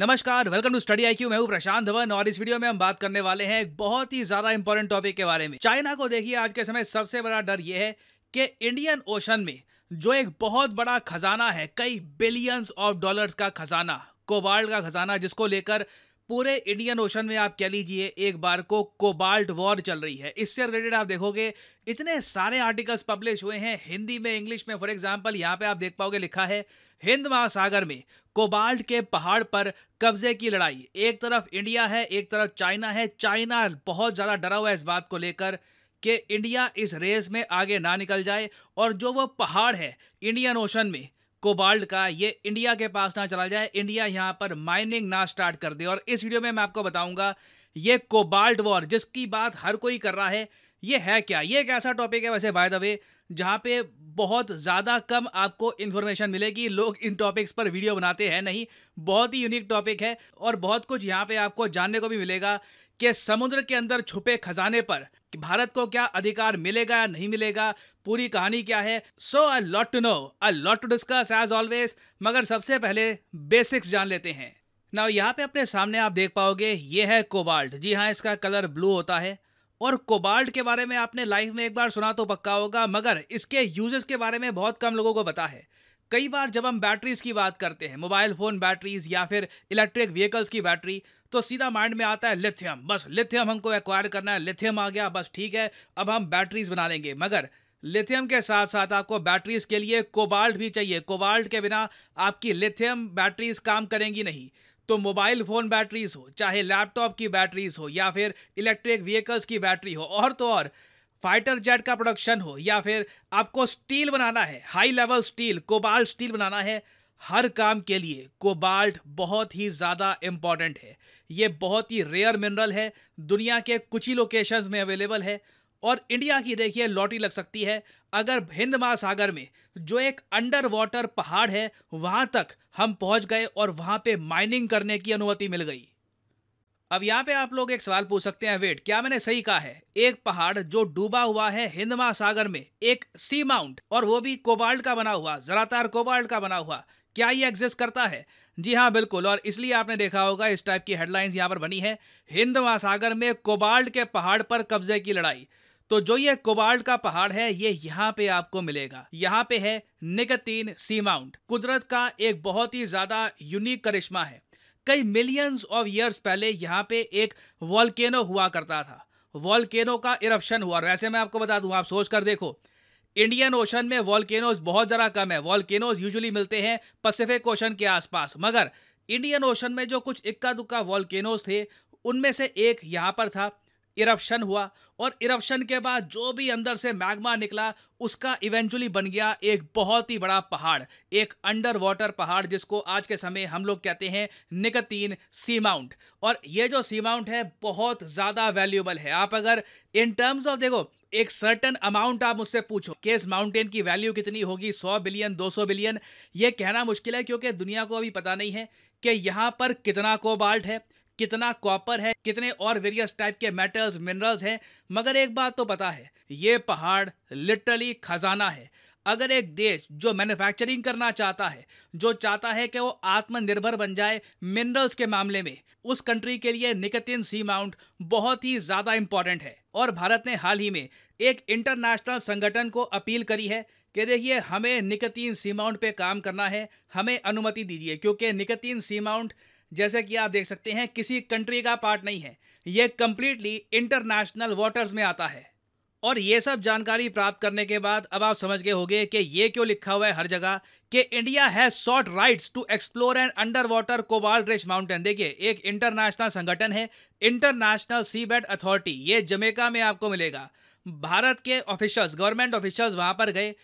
नमस्कार welcome to study आई मैं हूं प्रशांत धवन और इस वीडियो में हम बात करने वाले हैं एक बहुत ही ज्यादा इंपॉर्टेंट टॉपिक के बारे में चाइना को देखिए आज के समय सबसे बड़ा डर यह है कि इंडियन ओशन में जो एक बहुत बड़ा खजाना है कई बिलियंस ऑफ डॉलर्स का खजाना कोबाल्ट का खजाना जिसको लेकर पूरे इंडियन ओशन में आप कह लीजिए एक बार को कोबाल्ट वॉर चल रही है इससे रिलेटेड आप देखोगे इतने सारे आर्टिकल्स पब्लिश हुए हैं हिंदी में इंग्लिश में फॉर एग्जांपल यहाँ पे आप देख पाओगे लिखा है हिंद महासागर में कोबाल्ट के पहाड़ पर कब्जे की लड़ाई एक तरफ इंडिया है एक तरफ चाइना है चाइना बहुत ज़्यादा डरा हुआ है इस बात को लेकर कि इंडिया इस रेस में आगे ना निकल जाए और जो वो पहाड़ है इंडियन ओशन में कोबाल्ट का ये इंडिया के पास ना चला जाए इंडिया यहाँ पर माइनिंग ना स्टार्ट कर दे और इस वीडियो में मैं आपको बताऊंगा ये कोबाल्ट वॉर जिसकी बात हर कोई कर रहा है ये है क्या ये एक ऐसा टॉपिक है वैसे बाय द वे जहाँ पे बहुत ज़्यादा कम आपको इन्फॉर्मेशन मिलेगी लोग इन टॉपिक्स पर वीडियो बनाते हैं नहीं बहुत ही यूनिक टॉपिक है और बहुत कुछ यहाँ पे आपको जानने को भी मिलेगा कि समुद्र के अंदर छुपे खजाने पर कि भारत को क्या अधिकार मिलेगा या नहीं मिलेगा पूरी कहानी क्या है so I lot to know I lot to discuss as always मगर सबसे पहले बेसिक्स जान लेते हैं ना यहाँ पे अपने सामने आप देख पाओगे ये है कोबाल्ट जी हाँ इसका कलर ब्लू होता है और कोबाल्ट के बारे में आपने लाइफ में एक बार सुना तो पक्का होगा मगर इसके यूजेस के बारे में बहुत कम लोगों को पता है कई बार जब हम बैटरीज की बात करते हैं मोबाइल फ़ोन बैटरीज या फिर इलेक्ट्रिक व्हीकल्स की बैटरी तो सीधा माइंड में आता है लिथियम बस लिथियम हमको एक्वायर करना है लिथियम आ गया बस ठीक है अब हम बैटरीज बना लेंगे मगर लिथियम के साथ साथ आपको बैटरीज के लिए कोबाल्ट भी चाहिए कोबाल्ट के बिना आपकी लिथियम बैटरीज काम करेंगी नहीं तो मोबाइल फ़ोन बैटरीज हो चाहे लैपटॉप की बैटरीज हो या फिर इलेक्ट्रिक व्हीकल्स की बैटरी हो और तो और फाइटर जेट का प्रोडक्शन हो या फिर आपको स्टील बनाना है high level steel cobalt steel बनाना है हर काम के लिए कोबाल्ट बहुत ही ज़्यादा इम्पॉर्टेंट है ये बहुत ही रेयर मिनरल है दुनिया के कुछ ही लोकेशंस में अवेलेबल है और इंडिया की देखिए लॉटरी लग सकती है अगर हिंद महासागर में जो एक अंडर वाटर पहाड़ है वहां तक हम पहुंच गए और वहां पे माइनिंग करने की अनुमति मिल गई अब यहां पे आप लोग एक सवाल पूछ सकते हैं वेट क्या मैंने सही कहा है एक पहाड़ जो डूबा हुआ है हिंद महासागर में एक सी माउंट और वो भी कोबाल्ट का बना हुआ जरातार कोबाल्ट का बना हुआ क्या ये एग्जिस्ट करता है जी हाँ बिल्कुल और इसलिए आपने देखा होगा इस टाइप की हेडलाइंस यहाँ पर बनी है हिंद महासागर में कोबाल्ट के पहाड़ पर कब्जे की लड़ाई तो जो ये कोबाल्ट का पहाड़ है ये यहाँ पे आपको मिलेगा यहाँ पे है निकतीन माउंट कुदरत का एक बहुत ही ज्यादा यूनिक करिश्मा है कई मिलियंस ऑफ ईयर्स पहले यहाँ पे एक वॉल्केनो हुआ करता था वॉल्केनो का इरप्शन हुआ वैसे मैं आपको बता दूं आप सोच कर देखो इंडियन ओशन में वॉल्केनोज बहुत ज़रा कम है वॉल्केनोज यूजुअली मिलते हैं पैसिफिक ओशन के आसपास मगर इंडियन ओशन में जो कुछ इक्का दुक्का वॉल्केनोज थे उनमें से एक यहाँ पर था इरप्शन हुआ और इरप्शन के बाद जो भी अंदर से मैग्मा निकला उसका इवेंचुअली बन गया एक बहुत ही बड़ा पहाड़ एक अंडर वाटर पहाड़ जिसको आज के समय हम लोग कहते हैं निकतीन सीमाउंट और ये जो सीमाउंट है बहुत ज़्यादा वैल्यूबल है आप अगर इन टर्म्स ऑफ देखो एक सर्टन अमाउंट आप मुझसे पूछो कि इस माउंटेन की वैल्यू कितनी होगी 100 बिलियन 200 बिलियन ये कहना मुश्किल है क्योंकि दुनिया को अभी पता नहीं है कि यहाँ पर कितना कोबाल्ट है कितना कॉपर है कितने और वेरियस टाइप के मेटल्स मिनरल्स हैं मगर एक बात तो पता है ये पहाड़ लिटरली खजाना है अगर एक देश जो मैन्युफैक्चरिंग करना चाहता है जो चाहता है कि वो आत्मनिर्भर बन जाए मिनरल्स के मामले में उस कंट्री के लिए निकतिन सी माउंट बहुत ही ज़्यादा इम्पॉर्टेंट है और भारत ने हाल ही में एक इंटरनेशनल संगठन को अपील करी है कि देखिए हमें निकतिन सीमाउंट पे काम करना है हमें अनुमति दीजिए क्योंकि निकतिन सीमाउंट जैसा कि आप देख सकते हैं किसी कंट्री का पार्ट नहीं है ये कंप्लीटली इंटरनेशनल वाटर्स में आता है और ये सब जानकारी प्राप्त करने के बाद अब आप समझ गए होंगे कि ये क्यों लिखा हुआ है हर जगह कि India has short rights to explore and under water cobalt rich mountain देखिए एक इंटरनेशनल संगठन है इंटरनेशनल सी बेड अथॉरिटी ये जमेका में आपको मिलेगा भारत के ऑफिशियल्स गवर्नमेंट ऑफिशियल्स वहां पर गए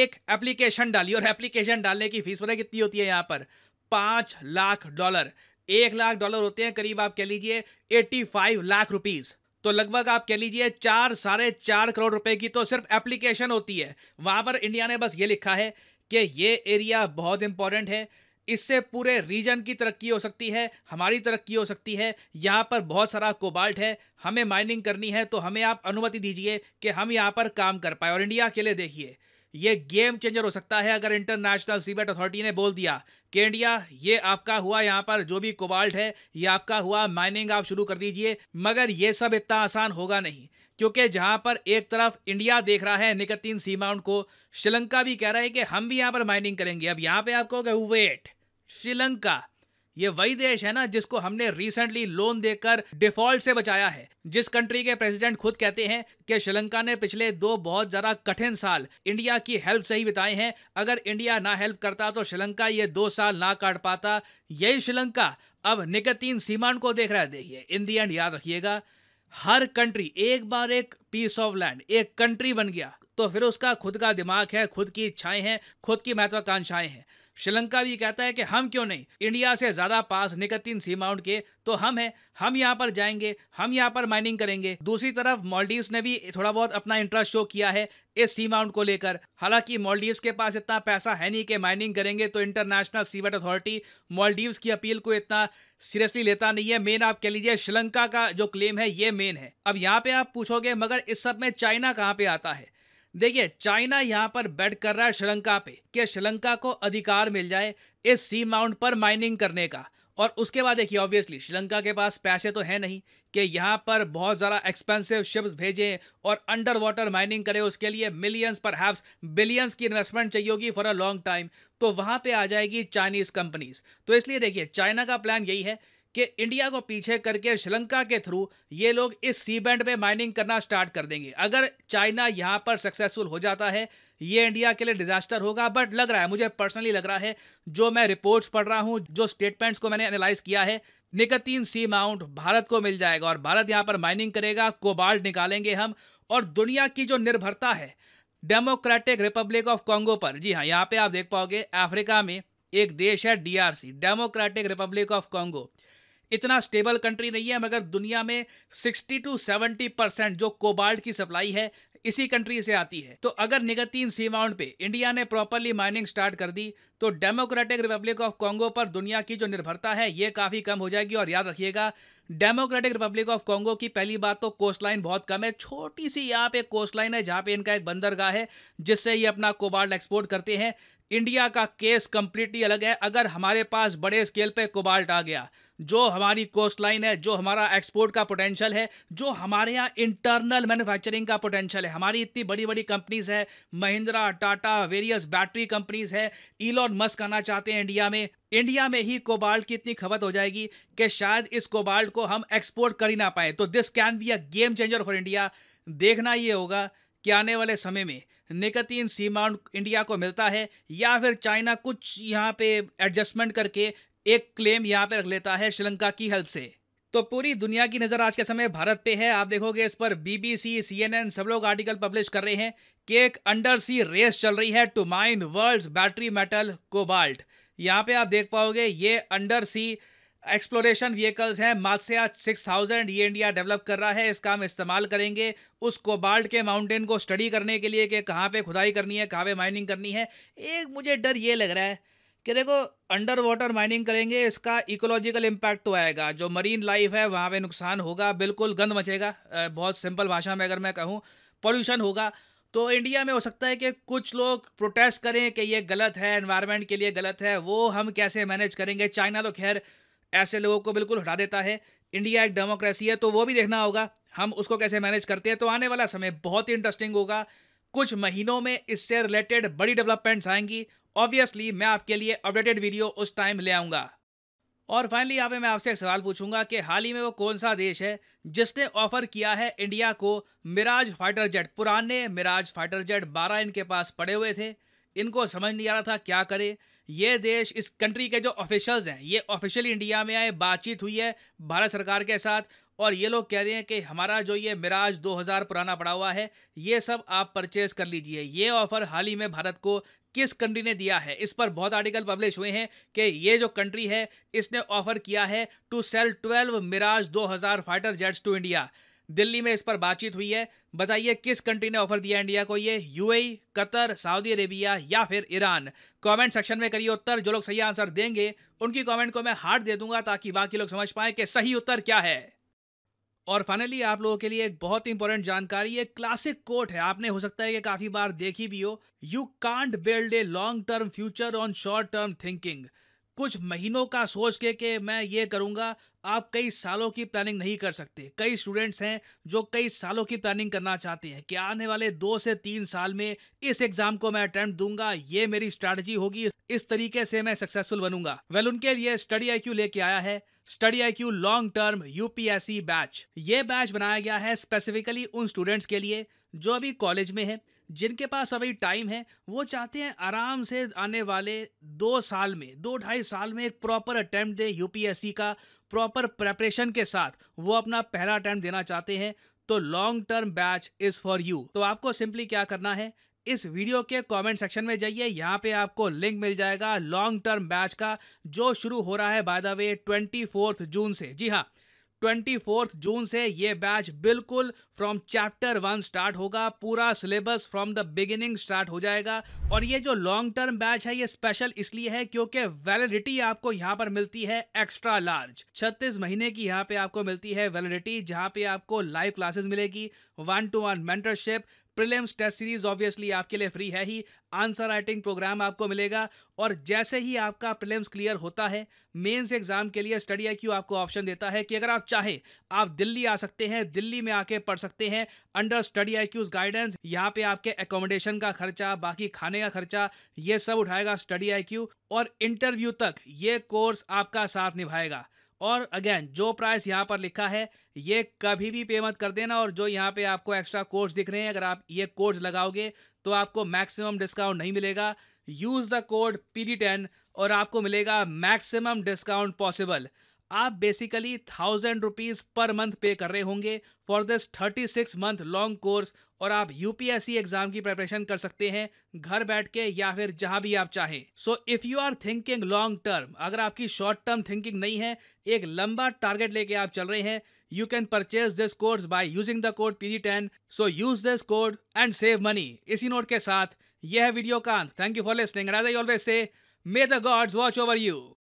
एक एप्लीकेशन डाली और एप्लीकेशन डालने की फीस पता कितनी होती है यहाँ पर पाँच लाख डॉलर एक लाख डॉलर होते हैं करीब आप कह लीजिए एट्टी फाइव लाख रुपीज़ तो लगभग आप कह लीजिए चार साढ़े चार करोड़ रुपए की तो सिर्फ एप्लीकेशन होती है वहाँ पर इंडिया ने बस ये लिखा है कि ये एरिया बहुत इंपॉर्टेंट है इससे पूरे रीजन की तरक्की हो सकती है हमारी तरक्की हो सकती है यहाँ पर बहुत सारा कोबाल्ट है हमें माइनिंग करनी है तो हमें आप अनुमति दीजिए कि हम यहाँ पर काम कर पाए और इंडिया के लिए देखिए ये गेम चेंजर हो सकता है अगर इंटरनेशनल सीबेट अथॉरिटी ने बोल दिया कि इंडिया ये आपका हुआ यहाँ पर जो भी कोबाल्ट है ये आपका हुआ माइनिंग आप शुरू कर दीजिए मगर ये सब इतना आसान होगा नहीं क्योंकि जहां पर एक तरफ इंडिया देख रहा है निकतीन सीमाउंट को श्रीलंका भी कह रहा है कि हम भी यहाँ पर माइनिंग करेंगे अब यहाँ पे आपको वेट श्रीलंका ये वही देश है ना जिसको हमने रिसेंटली लोन देकर डिफॉल्ट से बचाया है जिस कंट्री के प्रेसिडेंट खुद कहते हैं कि श्रीलंका ने पिछले दो बहुत ज्यादा कठिन साल इंडिया की हेल्प से ही बिताए हैं अगर इंडिया ना हेल्प करता तो श्रीलंका ये दो साल ना काट पाता यही श्रीलंका अब निकतीन सीमान को देख रहा है देखिए इन दी एंड याद रखिएगा हर कंट्री एक बार एक पीस ऑफ लैंड एक कंट्री बन गया तो फिर उसका खुद का दिमाग है खुद की इच्छाएं हैं खुद की महत्वाकांक्षाएं हैं श्रीलंका भी कहता है कि हम क्यों नहीं इंडिया से ज्यादा पास निकतिन सीमाउंट के तो हम है हम यहाँ पर जाएंगे हम यहाँ पर माइनिंग करेंगे दूसरी तरफ मॉलडीव ने भी थोड़ा बहुत अपना इंटरेस्ट शो किया है इस सी माउंट को लेकर हालांकि मॉलडीव के पास इतना पैसा है नहीं कि माइनिंग करेंगे तो इंटरनेशनल सीवेट अथॉरिटी मॉलडीव की अपील को इतना सीरियसली लेता नहीं है मेन आप कह लीजिए श्रीलंका का जो क्लेम है ये मेन है अब यहाँ पे आप पूछोगे मगर इस सब में चाइना कहाँ पे आता है देखिए चाइना यहाँ पर बैट कर रहा है श्रीलंका पे कि श्रीलंका को अधिकार मिल जाए इस सी माउंट पर माइनिंग करने का और उसके बाद देखिए ऑब्वियसली श्रीलंका के पास पैसे तो है नहीं कि यहाँ पर बहुत ज़्यादा एक्सपेंसिव शिप्स भेजें और अंडर वाटर माइनिंग करें उसके लिए मिलियंस पर हैप्स बिलियंस की इन्वेस्टमेंट चाहिए होगी फॉर अ लॉन्ग टाइम तो वहाँ पे आ जाएगी चाइनीज़ कंपनीज तो इसलिए देखिए चाइना का प्लान यही है कि इंडिया को पीछे करके श्रीलंका के थ्रू ये लोग इस सी बैंड में माइनिंग करना स्टार्ट कर देंगे अगर चाइना यहाँ पर सक्सेसफुल हो जाता है ये इंडिया के लिए डिजास्टर होगा बट लग रहा है मुझे पर्सनली लग रहा है जो मैं रिपोर्ट्स पढ़ रहा हूँ जो स्टेटमेंट्स को मैंने एनालाइज किया है निकतीन सी माउंट भारत को मिल जाएगा और भारत यहाँ पर माइनिंग करेगा कोबाल्ट निकालेंगे हम और दुनिया की जो निर्भरता है डेमोक्रेटिक रिपब्लिक ऑफ कॉन्गो पर जी हाँ यहाँ पे आप देख पाओगे अफ्रीका में एक देश है DRC Democratic Republic of Congo इतना स्टेबल कंट्री नहीं है मगर दुनिया में 60 टू 70 परसेंट जो कोबाल्ट की सप्लाई है इसी कंट्री से आती है तो अगर निगतीन सीमाओं पे इंडिया ने प्रॉपरली माइनिंग स्टार्ट कर दी तो डेमोक्रेटिक रिपब्लिक ऑफ कांगो पर दुनिया की जो निर्भरता है ये काफ़ी कम हो जाएगी और याद रखिएगा डेमोक्रेटिक रिपब्लिक ऑफ कांगो की पहली बात तो कोस्ट लाइन बहुत कम है छोटी सी यहाँ पे कोस्ट लाइन है जहाँ पे इनका एक बंदरगाह है जिससे ये अपना कोबाल्ट एक्सपोर्ट करते हैं इंडिया का केस कंप्लीटली अलग है अगर हमारे पास बड़े स्केल पे कोबाल्ट आ गया जो हमारी कोस्ट लाइन है जो हमारा एक्सपोर्ट का पोटेंशियल है जो हमारे यहाँ इंटरनल मैन्युफैक्चरिंग का पोटेंशियल है हमारी इतनी बड़ी बड़ी कंपनीज है Mahindra Tata various battery companies है इलॉन मस्क आना चाहते हैं इंडिया में इंडिया में ही कोबाल्ट की इतनी खपत हो जाएगी कि शायद इस कोबाल्ट को हम एक्सपोर्ट कर ही ना पाए तो this can be a game changer for India देखना ये होगा कि आने वाले समय में निकतीन सीमाउंट इंडिया को मिलता है या फिर चाइना कुछ यहाँ पे एडजस्टमेंट करके एक क्लेम यहाँ पे रख लेता है श्रीलंका की हेल्प से तो पूरी दुनिया की नज़र आज के समय भारत पे है आप देखोगे इस पर बीबीसी सीएनएन सब लोग आर्टिकल पब्लिश कर रहे हैं कि एक अंडर सी रेस चल रही है to mine world's battery metal cobalt यहाँ पे आप देख पाओगे ये अंडर सी एक्सप्लोरेशन व्हीकल्स हैं मात्स्या सिक्स थाउजेंड ये इंडिया डेवलप कर रहा है इसका हम इस्तेमाल करेंगे उस कोबाल्ट के माउंटेन को स्टडी करने के लिए कि कहाँ पे खुदाई करनी है कहाँ पे माइनिंग करनी है एक मुझे डर ये लग रहा है कि देखो अंडर वाटर माइनिंग करेंगे इसका इकोलॉजिकल इम्पैक्ट तो आएगा जो मरीन लाइफ है वहाँ पे नुकसान होगा बिल्कुल गंद मचेगा बहुत सिंपल भाषा में अगर मैं कहूँ पॉल्यूशन होगा तो इंडिया में हो सकता है कि कुछ लोग प्रोटेस्ट करें कि ये गलत है एनवायरनमेंट के लिए गलत है वो हम कैसे मैनेज करेंगे चाइना तो खैर ऐसे लोगों को बिल्कुल हटा देता है इंडिया एक डेमोक्रेसी है तो वो भी देखना होगा हम उसको कैसे मैनेज करते हैं तो आने वाला समय बहुत ही इंटरेस्टिंग होगा कुछ महीनों में इससे रिलेटेड बड़ी डेवलपमेंट्स आएंगी ऑब्वियसली मैं आपके लिए अपडेटेड वीडियो उस टाइम ले आऊँगा और फाइनली यहाँ पे मैं आपसे एक सवाल पूछूंगा कि हाल ही में वो कौन सा देश है जिसने ऑफर किया है इंडिया को मिराज फाइटर जेट पुराने मिराज फाइटर जेट 12 इनके पास पड़े हुए थे इनको समझ नहीं आ रहा था क्या करे ये देश इस कंट्री के जो ऑफिशल्स हैं ये ऑफिशियली इंडिया में आए बातचीत हुई है भारत सरकार के साथ और ये लोग कह रहे हैं कि हमारा जो ये मिराज 2000 पुराना पड़ा हुआ है ये सब आप परचेज कर लीजिए ये ऑफ़र हाल ही में भारत को किस कंट्री ने दिया है इस पर बहुत आर्टिकल पब्लिश हुए हैं कि ये जो कंट्री है इसने ऑफर किया है to sell 12 Mirage 2000 fighter jets to India Delhi में इस पर बातचीत हुई है बताइए किस कंट्री ने ऑफर दिया इंडिया को ये यूएई कतर सऊदी अरेबिया या फिर ईरान कमेंट सेक्शन में करिए उत्तर जो लोग सही आंसर देंगे उनकी कमेंट को मैं हार्ट दे दूंगा ताकि बाकी लोग समझ पाए कि सही उत्तर क्या है और फाइनली आप लोगों के लिए एक बहुत इंपॉर्टेंट जानकारी एक क्लासिक कोट है आपने हो सकता है कि काफी बार देखी भी हो you can't build a long term future on short term thinking कुछ महीनों का सोच के कि मैं ये करूँगा आप कई सालों की प्लानिंग नहीं कर सकते कई स्टूडेंट्स हैं जो कई सालों की प्लानिंग करना चाहते हैं कि आने वाले दो से तीन साल में इस एग्जाम को मैं अटेम्प्ट दूंगा ये मेरी स्ट्रैटेजी होगी इस तरीके से मैं सक्सेसफुल बनूंगा वेल उनके लिए स्टडी आई लेके आया है Study I Q long term UPSC batch ये बैच बनाया गया है स्पेसिफिकली उन स्टूडेंट्स के लिए जो अभी कॉलेज में है जिनके पास अभी टाइम है वो चाहते हैं आराम से आने वाले दो साल में दो ढाई साल में एक प्रॉपर अटैम्प्ट दे यूपीएससी का प्रॉपर प्रेपरेशन के साथ वो अपना पहला अटैम्प्ट देना चाहते हैं तो long term batch is for you तो आपको सिंपली क्या करना है इस वीडियो के कमेंट सेक्शन में जाइए यहाँ पे आपको लिंक मिल जाएगा लॉन्ग टर्म बैच का जो शुरू हो रहा है by the way twenty June से जी हाँ ट्वेंटी जून से ये बैच बिल्कुल फ्रॉम चैप्टर वन स्टार्ट होगा पूरा syllabus from the beginning start हो जाएगा और ये जो लॉन्ग टर्म बैच है ये स्पेशल इसलिए है क्योंकि वैलिडिटी आपको यहाँ पर मिलती है एक्स्ट्रा लार्ज 36 महीने की यहाँ पे आपको मिलती है वैलिडिटी जहाँ पे आपको लाइव क्लासेस मिलेगी one to one mentorship prelims test series obviously आपके लिए फ्री है ही आंसर राइटिंग प्रोग्राम आपको मिलेगा और जैसे ही आपका प्रीलिम्स क्लियर होता है मेंस एग्जाम के लिए स्टडी आई आपको ऑप्शन देता है कि अगर आप चाहें आप दिल्ली आ सकते हैं दिल्ली में आके पढ़ सकते हैं अंडर स्टडी आई गाइडेंस यहाँ पे आपके अकोमोडेशन का खर्चा बाकी खाने का खर्चा ये सब उठाएगा स्टडी आई और इंटरव्यू तक ये कोर्स आपका साथ निभाएगा और अगेन जो प्राइस यहाँ पर लिखा है ये कभी भी पे मत कर देना और जो यहाँ पे आपको एक्स्ट्रा कोड्स दिख रहे हैं अगर आप ये कोड्स लगाओगे तो आपको मैक्सिमम डिस्काउंट नहीं मिलेगा यूज़ द कोड पी और आपको मिलेगा मैक्सिमम डिस्काउंट पॉसिबल आप basically thousand rupees per month पे कर रहे होंगे for this thirty six month long course और आप यूपीएससी एग्जाम की प्रिपरेशन कर सकते हैं घर बैठ के या फिर जहां भी आप चाहें so if you are thinking long term अगर आपकी शॉर्ट टर्म थिंकिंग नहीं है एक लंबा टारगेट लेके आप चल रहे हैं You can purchase this course by using the code PG10. So use this code and save money. इसी नोट के साथ यह है वीडियो का अंत thank you for listening and as I always say may the gods watch over you